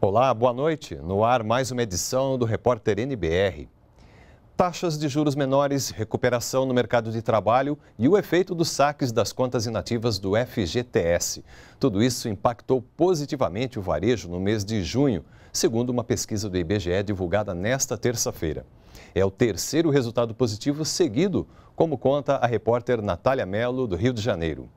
Olá, boa noite. No ar, mais uma edição do Repórter NBR taxas de juros menores, recuperação no mercado de trabalho e o efeito dos saques das contas inativas do FGTS. Tudo isso impactou positivamente o varejo no mês de junho, segundo uma pesquisa do IBGE divulgada nesta terça-feira. É o terceiro resultado positivo seguido, como conta a repórter Natália Mello, do Rio de Janeiro.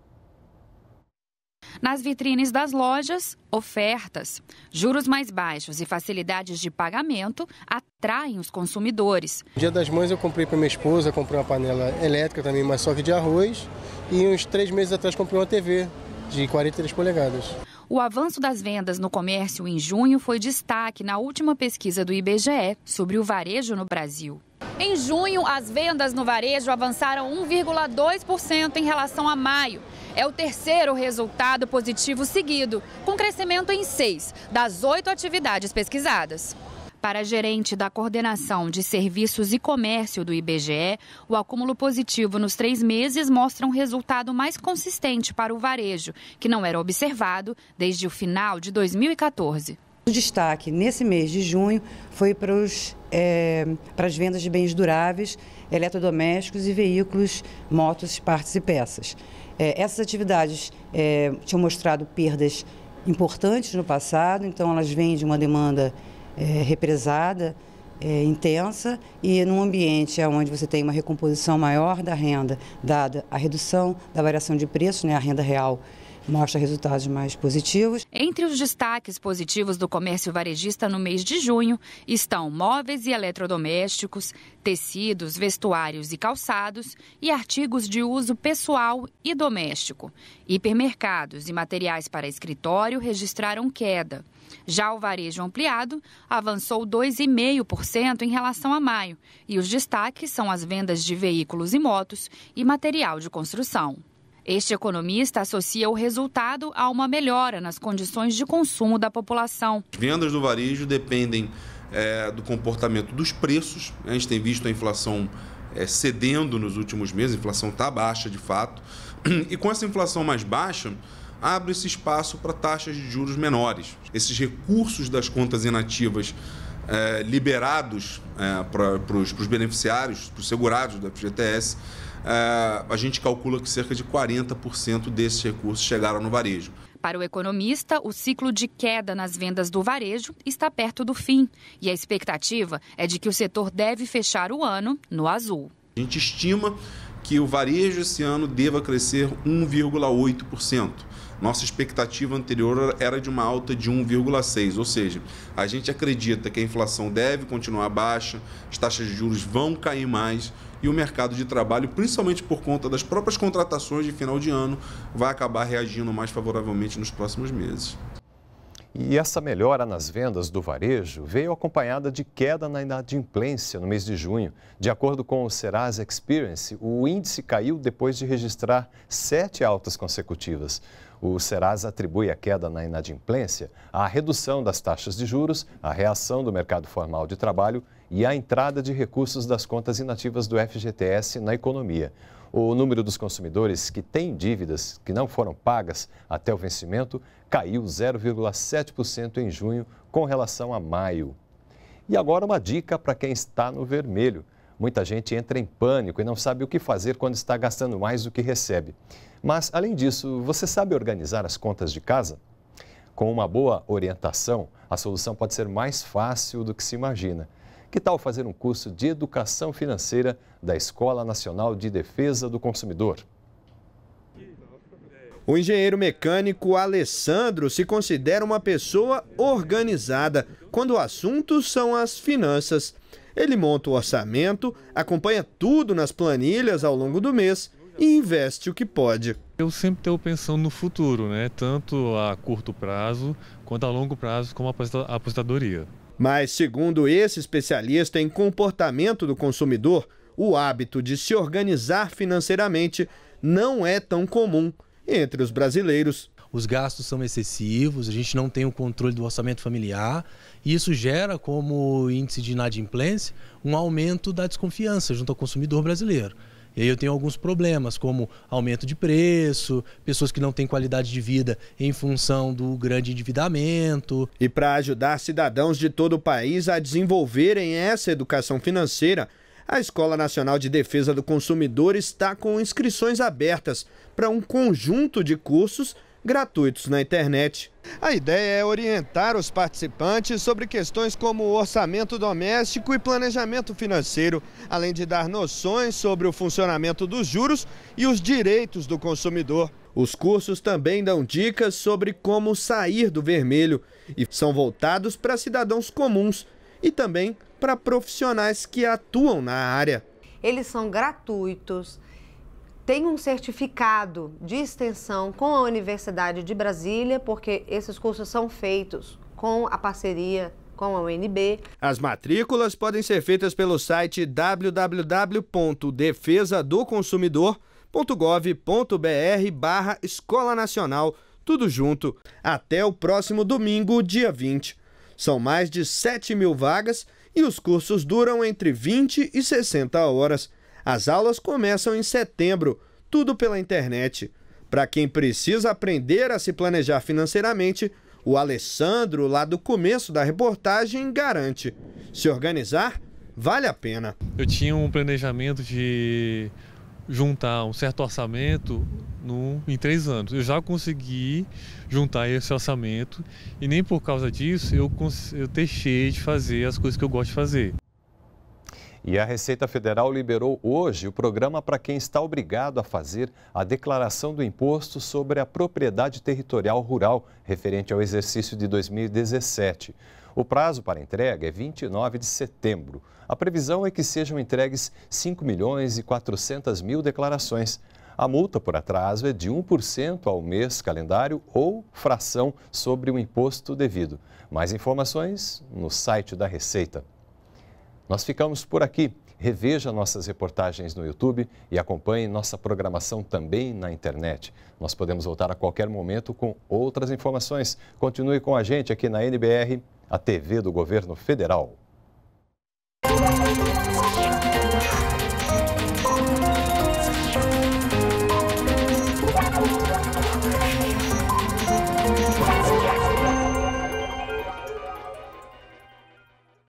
Nas vitrines das lojas, ofertas, juros mais baixos e facilidades de pagamento atraem os consumidores. No dia das Mães eu comprei para minha esposa, comprei uma panela elétrica também, mas só que de arroz. E uns três meses atrás comprei uma TV de 43 polegadas. O avanço das vendas no comércio em junho foi destaque na última pesquisa do IBGE sobre o varejo no Brasil. Em junho, as vendas no varejo avançaram 1,2% em relação a maio é o terceiro resultado positivo seguido, com crescimento em seis das oito atividades pesquisadas. Para a gerente da Coordenação de Serviços e Comércio do IBGE, o acúmulo positivo nos três meses mostra um resultado mais consistente para o varejo, que não era observado desde o final de 2014. O destaque nesse mês de junho foi para, os, é, para as vendas de bens duráveis, eletrodomésticos e veículos, motos, partes e peças. É, essas atividades é, tinham mostrado perdas importantes no passado, então elas vêm de uma demanda é, represada, é, intensa, e num ambiente onde você tem uma recomposição maior da renda, dada a redução da variação de preço, né, a renda real mostra resultados mais positivos. Entre os destaques positivos do comércio varejista no mês de junho estão móveis e eletrodomésticos, tecidos, vestuários e calçados e artigos de uso pessoal e doméstico. Hipermercados e materiais para escritório registraram queda. Já o varejo ampliado avançou 2,5% em relação a maio, e os destaques são as vendas de veículos e motos e material de construção. Este economista associa o resultado a uma melhora nas condições de consumo da população. As vendas do varejo dependem é, do comportamento dos preços. Né? A gente tem visto a inflação é, cedendo nos últimos meses, a inflação está baixa de fato. E com essa inflação mais baixa, abre se espaço para taxas de juros menores. Esses recursos das contas inativas é, liberados é, para os beneficiários, para os segurados do FGTS, é, a gente calcula que cerca de 40% desses recursos chegaram no varejo. Para o economista, o ciclo de queda nas vendas do varejo está perto do fim e a expectativa é de que o setor deve fechar o ano no azul. A gente estima que o varejo esse ano deva crescer 1,8%. Nossa expectativa anterior era de uma alta de 1,6, ou seja, a gente acredita que a inflação deve continuar baixa, as taxas de juros vão cair mais e o mercado de trabalho, principalmente por conta das próprias contratações de final de ano, vai acabar reagindo mais favoravelmente nos próximos meses. E essa melhora nas vendas do varejo veio acompanhada de queda na inadimplência no mês de junho. De acordo com o Serasa Experience, o índice caiu depois de registrar sete altas consecutivas. O Serasa atribui a queda na inadimplência à redução das taxas de juros, à reação do mercado formal de trabalho e à entrada de recursos das contas inativas do FGTS na economia. O número dos consumidores que têm dívidas que não foram pagas até o vencimento caiu 0,7% em junho com relação a maio. E agora uma dica para quem está no vermelho. Muita gente entra em pânico e não sabe o que fazer quando está gastando mais do que recebe. Mas, além disso, você sabe organizar as contas de casa? Com uma boa orientação, a solução pode ser mais fácil do que se imagina. Que tal fazer um curso de educação financeira da Escola Nacional de Defesa do Consumidor? O engenheiro mecânico Alessandro se considera uma pessoa organizada quando o assunto são as finanças. Ele monta o orçamento, acompanha tudo nas planilhas ao longo do mês e investe o que pode. Eu sempre estou pensando no futuro, né? tanto a curto prazo quanto a longo prazo, como a aposentadoria. Mas, segundo esse especialista em comportamento do consumidor, o hábito de se organizar financeiramente não é tão comum entre os brasileiros. Os gastos são excessivos, a gente não tem o controle do orçamento familiar e isso gera, como índice de inadimplência, um aumento da desconfiança junto ao consumidor brasileiro. E aí eu tenho alguns problemas, como aumento de preço, pessoas que não têm qualidade de vida em função do grande endividamento. E para ajudar cidadãos de todo o país a desenvolverem essa educação financeira, a Escola Nacional de Defesa do Consumidor está com inscrições abertas para um conjunto de cursos gratuitos na internet. A ideia é orientar os participantes sobre questões como orçamento doméstico e planejamento financeiro, além de dar noções sobre o funcionamento dos juros e os direitos do consumidor. Os cursos também dão dicas sobre como sair do vermelho e são voltados para cidadãos comuns e também para profissionais que atuam na área. Eles são gratuitos, tem um certificado de extensão com a Universidade de Brasília, porque esses cursos são feitos com a parceria com a UNB. As matrículas podem ser feitas pelo site www.defesadoconsumidor.gov.br barra Escola Nacional, tudo junto, até o próximo domingo, dia 20. São mais de 7 mil vagas e os cursos duram entre 20 e 60 horas. As aulas começam em setembro, tudo pela internet. Para quem precisa aprender a se planejar financeiramente, o Alessandro, lá do começo da reportagem, garante: se organizar, vale a pena. Eu tinha um planejamento de juntar um certo orçamento no, em três anos. Eu já consegui juntar esse orçamento e nem por causa disso eu, eu deixei de fazer as coisas que eu gosto de fazer. E a Receita Federal liberou hoje o programa para quem está obrigado a fazer a declaração do imposto sobre a propriedade territorial rural referente ao exercício de 2017. O prazo para entrega é 29 de setembro. A previsão é que sejam entregues 5 milhões e 400 mil declarações. A multa por atraso é de 1% ao mês calendário ou fração sobre o imposto devido. Mais informações no site da Receita. Nós ficamos por aqui. Reveja nossas reportagens no YouTube e acompanhe nossa programação também na internet. Nós podemos voltar a qualquer momento com outras informações. Continue com a gente aqui na NBR, a TV do Governo Federal.